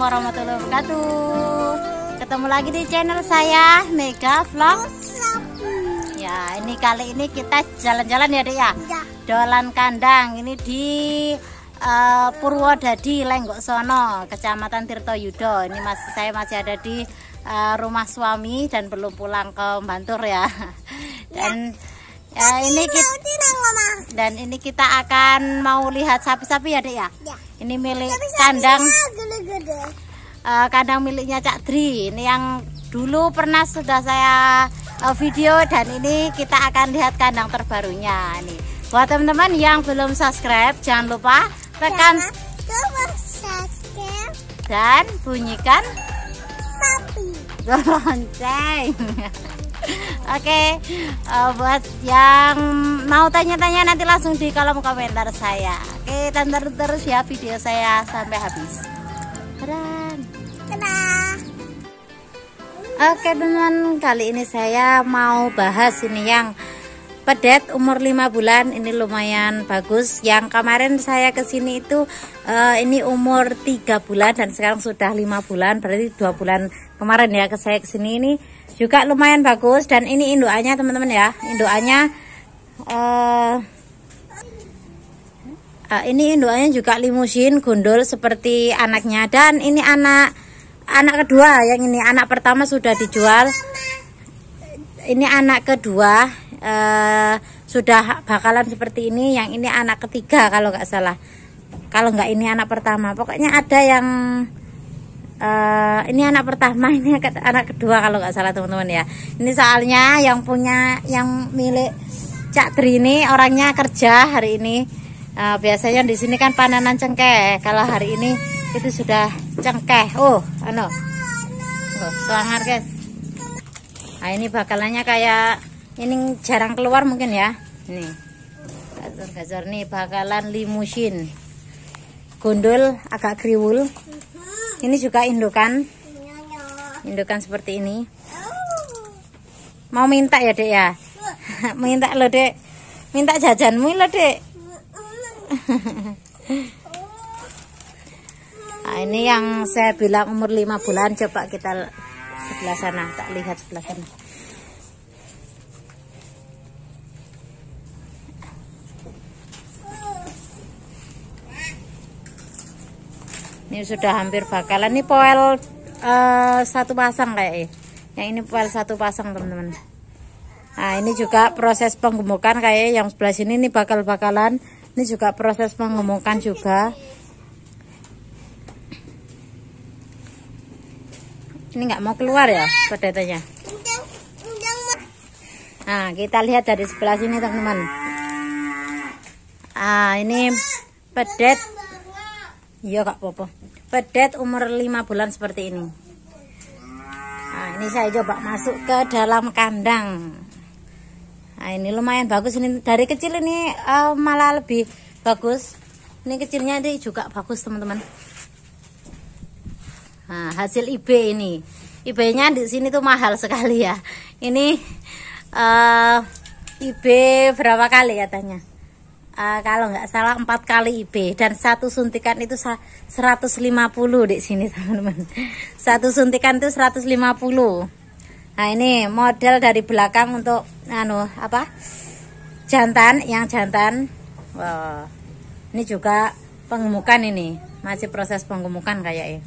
Assalamualaikum warahmatullahi wabarakatuh Ketemu lagi di channel saya Mega Vlog Ya ini kali ini kita jalan-jalan ya dek ya, Jalan iya. Dolan kandang ini di uh, Purwodadi Lenggok Sono Kecamatan Tirto Yudo Ini masih saya masih ada di uh, rumah suami dan belum pulang ke Bantur ya iya. Dan ya. ya ini kita dan ini kita akan mau lihat sapi-sapi ya dek ya iya. ini milik kandang uh, kandang miliknya Cak Dri ini yang dulu pernah sudah saya uh, video dan ini kita akan lihat kandang terbarunya ini. buat teman-teman yang belum subscribe jangan lupa tekan jangan subscribe dan bunyikan lonceng Oke, okay. uh, eh, buat yang mau tanya-tanya nanti langsung di kolom komentar saya. Oke, okay, tonton terus ya video saya sampai habis. Oke teman-teman, kali ini saya mau bahas ini yang pedet umur 5 bulan ini lumayan bagus. Yang kemarin saya kesini itu uh, ini umur 3 bulan dan sekarang sudah 5 bulan, berarti 2 bulan kemarin ya ke saya kesini ini juga lumayan bagus dan ini induannya teman-teman ya. Induannya uh, eh, uh, eh, ini induannya juga limusin gondol seperti anaknya dan ini anak anak kedua yang ini anak pertama sudah dijual ini anak kedua uh, sudah bakalan seperti ini yang ini anak ketiga kalau nggak salah kalau nggak ini anak pertama pokoknya ada yang uh, ini anak pertama ini anak kedua kalau nggak salah teman-teman ya ini soalnya yang punya yang milik Cak Tri ini orangnya kerja hari ini uh, biasanya di sini kan panenan cengkeh kalau hari ini itu sudah cengkeh oh ano oh, selangar guys nah ini bakalannya kayak ini jarang keluar mungkin ya nih gajar-gajar nih bakalan limusin gondol agak kriwul ini juga indukan indukan seperti ini mau minta ya dek ya minta lo dek minta jajanmu lo dek ini yang saya bilang umur 5 bulan coba kita sebelah sana tak lihat sebelah sana ini sudah hampir bakalan ini poel uh, satu pasang kayak yang ini poel satu pasang teman-teman nah ini juga proses penggemukan kayak yang sebelah sini ini bakal-bakalan ini juga proses penggemukan juga ini nggak mau keluar ya pedetanya nah kita lihat dari sebelah sini teman-teman ah ini pedet iya kak popo pedet umur 5 bulan seperti ini nah ini saya coba masuk ke dalam kandang nah ini lumayan bagus ini dari kecil ini uh, malah lebih bagus ini kecilnya ini juga bagus teman-teman Nah, hasil IB ini. IB-nya di sini tuh mahal sekali ya. Ini uh, eh, IB berapa kali katanya? Uh, kalau nggak salah empat kali IB dan satu suntikan itu 150 di sini teman-teman. Satu suntikan itu 150. Nah, ini model dari belakang untuk anu apa? Jantan yang jantan. Wow. Ini juga pengemukan ini. Masih proses pengemukan kayaknya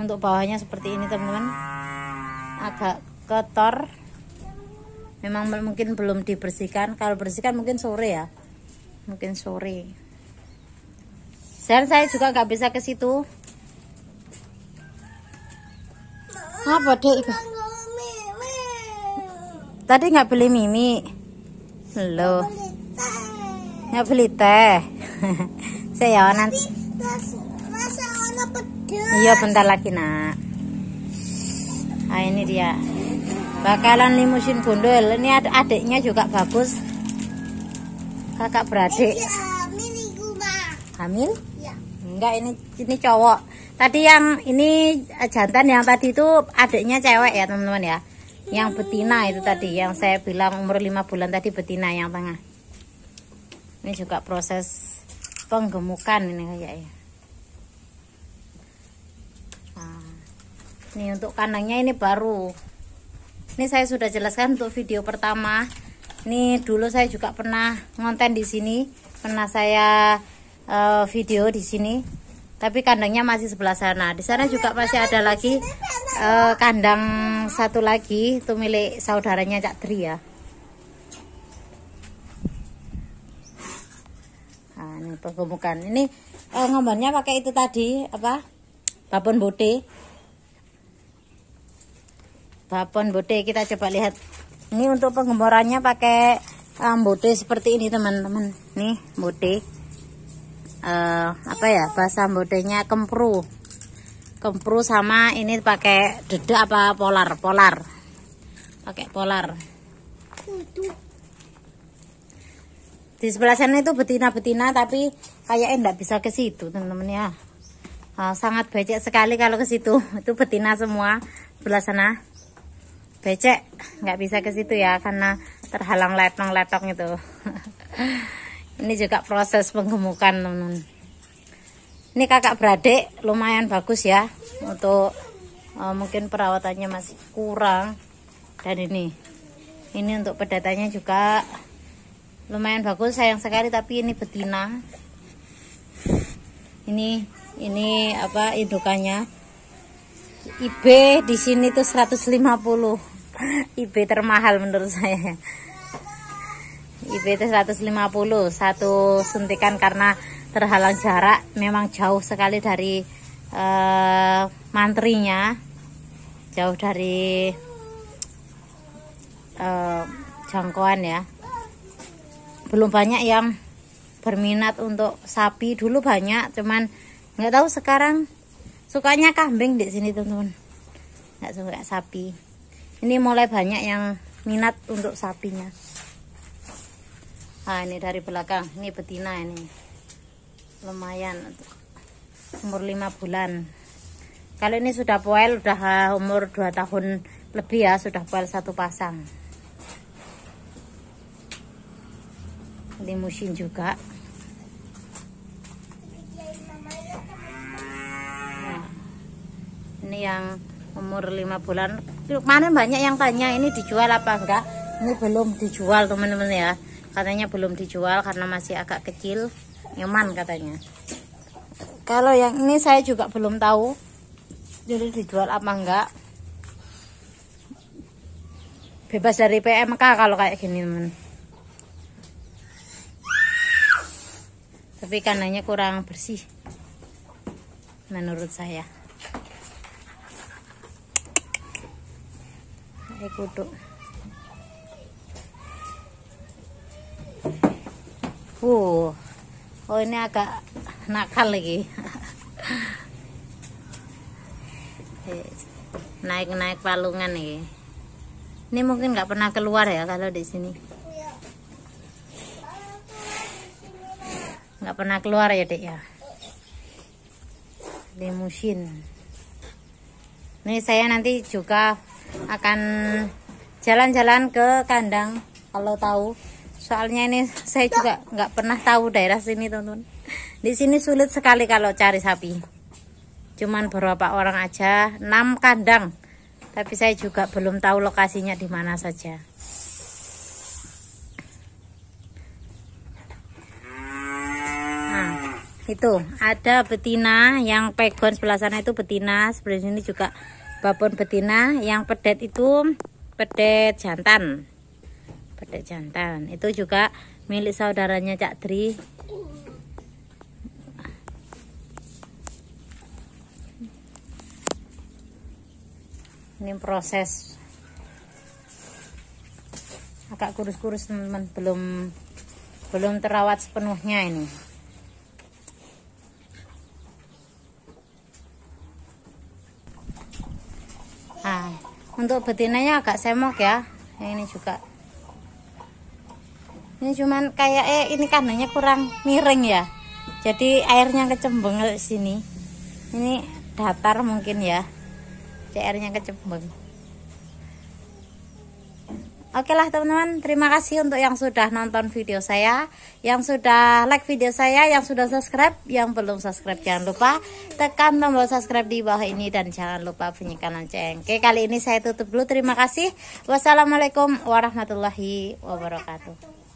untuk bawahnya seperti ini teman-teman agak kotor memang mungkin belum dibersihkan kalau bersihkan mungkin sore ya mungkin sore dan saya juga nggak bisa ke situ apa itu tadi nggak beli mimi loh nggak beli teh saya ya, nanti Iya bentar lagi nak. Nah ini dia. Bakalan limusin gondol. Ini ada adiknya juga bagus. Kakak beradik. Amin? Iya. Enggak ini ini cowok. Tadi yang ini eh, jantan yang tadi itu adiknya cewek ya teman-teman ya. Yang betina itu tadi yang saya bilang umur 5 bulan tadi betina yang tengah. Ini juga proses penggemukan ini kayaknya nah, ini untuk kandangnya ini baru ini saya sudah jelaskan untuk video pertama ini dulu saya juga pernah ngonten di sini pernah saya uh, video di sini tapi kandangnya masih sebelah sana di sana juga masih ada lagi uh, kandang satu lagi itu milik saudaranya Cak Tri ya nah, ini pergemukan ini uh, eh, ngomongnya pakai itu tadi apa Babon bote. Babon bote kita coba lihat. Ini untuk penggemborannya pakai um, bote seperti ini teman-teman. Nih bote. Uh, eh, apa ya bahasa botenya kempru. Kempru sama ini pakai dedak apa polar, polar. Pakai polar. Di sebelah sana itu betina-betina tapi kayaknya enggak bisa ke situ teman-teman ya. Ah, sangat becek sekali kalau ke situ itu betina semua sebelah sana becek nggak bisa ke situ ya karena terhalang letong lepeng itu ini juga proses penggemukan teman ini kakak beradik lumayan bagus ya untuk uh, mungkin perawatannya masih kurang dan ini ini untuk pedatanya juga lumayan bagus sayang sekali tapi ini betina ini ini apa indukannya IB di sini tuh 150 IB termahal menurut saya IB itu 150 satu suntikan karena terhalang jarak memang jauh sekali dari uh, mantrinya jauh dari uh, jangkauan ya belum banyak yang berminat untuk sapi dulu banyak cuman nggak tahu sekarang sukanya kambing di sini teman-teman nggak suka sapi ini mulai banyak yang minat untuk sapinya ah ini dari belakang ini betina ini lumayan umur 5 bulan kalau ini sudah poel udah ah, umur 2 tahun lebih ya sudah poel satu pasang limusin juga yang umur lima bulan mana banyak yang tanya ini dijual apa enggak ini belum dijual teman-teman ya katanya belum dijual karena masih agak kecil nyaman katanya kalau yang ini saya juga belum tahu jadi dijual apa enggak bebas dari PMK kalau kayak gini teman tapi kanannya kurang bersih menurut saya pakai kuduk Wow. Uh, oh ini agak nakal lagi. Naik-naik palungan nih. Ini mungkin nggak pernah keluar ya kalau di sini. Nggak pernah keluar ya dek ya. Di musim Ini saya nanti juga akan jalan-jalan ke kandang kalau tahu soalnya ini saya juga nggak pernah tahu daerah sini teman-teman di sini sulit sekali kalau cari sapi cuman berapa orang aja enam kandang tapi saya juga belum tahu lokasinya di mana saja nah itu ada betina yang pegon sebelah sana itu betina sebelah sini juga babon betina yang pedet itu pedet jantan pedet jantan itu juga milik saudaranya Cak Tri ini proses agak kurus-kurus teman-teman belum belum terawat sepenuhnya ini untuk betinanya agak semok ya yang ini juga ini cuman kayak eh ini kanannya kurang miring ya jadi airnya kecembung sini ini datar mungkin ya CR nya kecembung Oke lah teman-teman, terima kasih untuk yang sudah nonton video saya, yang sudah like video saya, yang sudah subscribe, yang belum subscribe jangan lupa tekan tombol subscribe di bawah ini dan jangan lupa bunyikan lonceng. Oke, kali ini saya tutup dulu. Terima kasih. Wassalamualaikum warahmatullahi wabarakatuh.